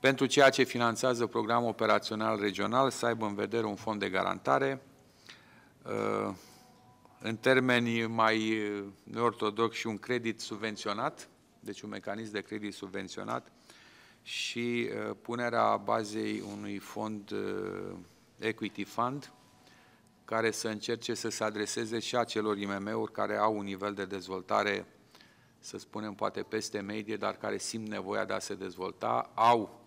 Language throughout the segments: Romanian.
Pentru ceea ce finanțează programul operațional regional, să aibă în vedere un fond de garantare uh, în termeni mai neortodox uh, și un credit subvenționat, deci un mecanism de credit subvenționat și uh, punerea bazei unui fond equity fund care să încerce să se adreseze și acelor IMM-uri care au un nivel de dezvoltare, să spunem, poate peste medie, dar care simt nevoia de a se dezvolta, au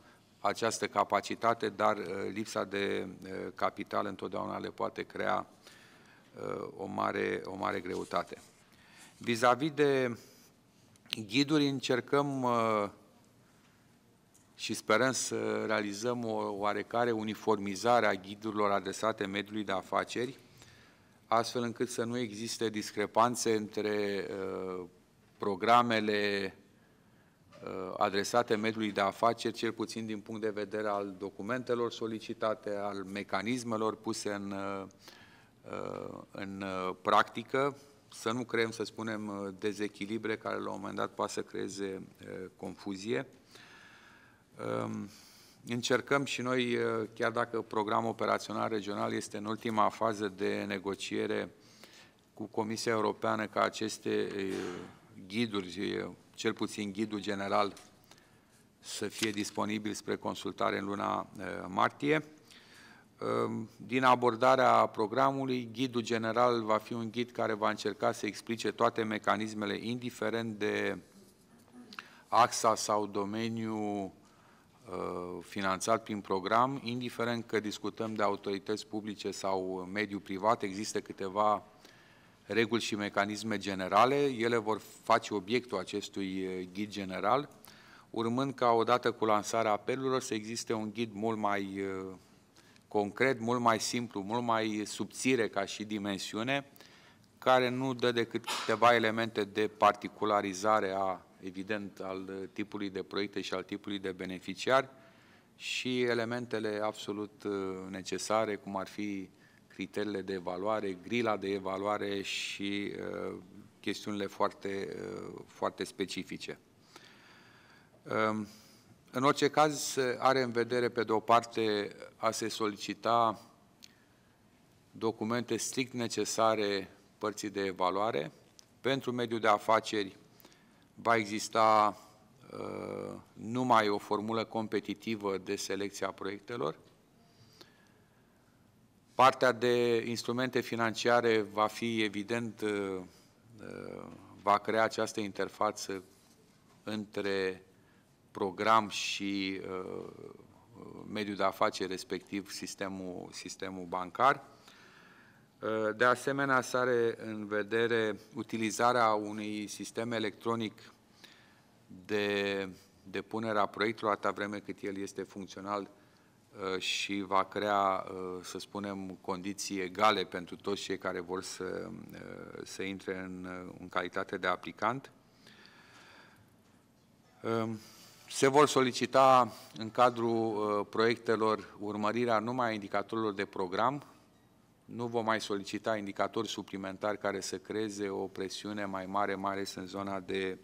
această capacitate, dar uh, lipsa de uh, capital întotdeauna le poate crea uh, o mare, o mare greutate. Vis-a-vis -vis de ghiduri, încercăm și sperăm să realizăm o oarecare uniformizare a ghidurilor adresate mediului de afaceri, astfel încât să nu existe discrepanțe între programele Uh, adresate mediului de afaceri, cel puțin din punct de vedere al documentelor solicitate, al mecanismelor puse în, uh, uh, în practică, să nu creăm, să spunem, dezechilibre care la un moment dat poate să creeze confuzie. Um, încercăm și noi, chiar dacă programul operațional regional este în ultima fază de negociere cu Comisia Europeană, ca aceste ghiduri cel puțin ghidul general să fie disponibil spre consultare în luna eh, martie. Ehm, din abordarea programului, ghidul general va fi un ghid care va încerca să explice toate mecanismele, indiferent de axa sau domeniu eh, finanțat prin program, indiferent că discutăm de autorități publice sau mediu privat, există câteva reguli și mecanisme generale. Ele vor face obiectul acestui eh, ghid general, urmând ca odată cu lansarea apelurilor să existe un ghid mult mai eh, concret, mult mai simplu, mult mai subțire ca și dimensiune, care nu dă decât câteva elemente de particularizare a, evident, al eh, tipului de proiecte și al tipului de beneficiari și elementele absolut necesare, cum ar fi criteriile de evaluare, grila de evaluare și uh, chestiunile foarte, uh, foarte specifice. Um, în orice caz, are în vedere, pe de o parte, a se solicita documente strict necesare părții de evaluare. Pentru mediul de afaceri va exista uh, numai o formulă competitivă de selecție a proiectelor, Partea de instrumente financiare va fi, evident, uh, uh, va crea această interfață între program și uh, mediul de afaceri, respectiv sistemul, sistemul bancar. De asemenea, se are în vedere utilizarea unui sistem electronic de depunerea proiectului, atâta vreme cât el este funcțional Uh, și va crea, uh, să spunem, condiții egale pentru toți cei care vor să, uh, să intre în, în calitate de aplicant. Um, se vor solicita în cadrul proiectelor urmărirea numai a indicatorilor de program, nu vom mai solicita indicatori suplimentari care să creeze o presiune mai mare, mai ales în zona de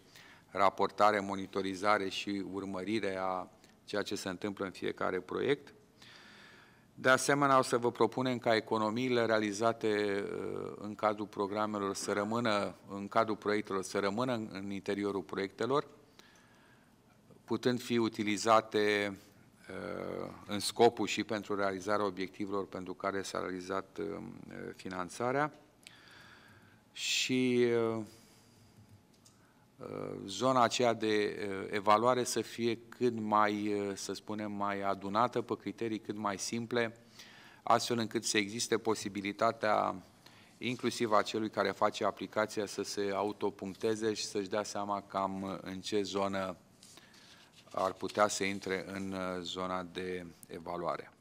raportare, monitorizare și urmărire a ceea ce se întâmplă în fiecare proiect. De asemenea, o să vă propunem ca economiile realizate uh, în cadrul programelor să rămână, în cadrul proiectelor, să rămână în interiorul proiectelor, putând fi utilizate uh, în scopul și pentru realizarea obiectivelor pentru care s-a realizat uh, finanțarea și Uh, zona aceea de uh, evaluare să fie cât mai, uh, să spunem, mai adunată pe criterii cât mai simple, astfel încât să existe posibilitatea inclusiv a celui care face aplicația să se autopuncteze și să-și dea seama cam în ce zonă ar putea să intre în zona de evaluare.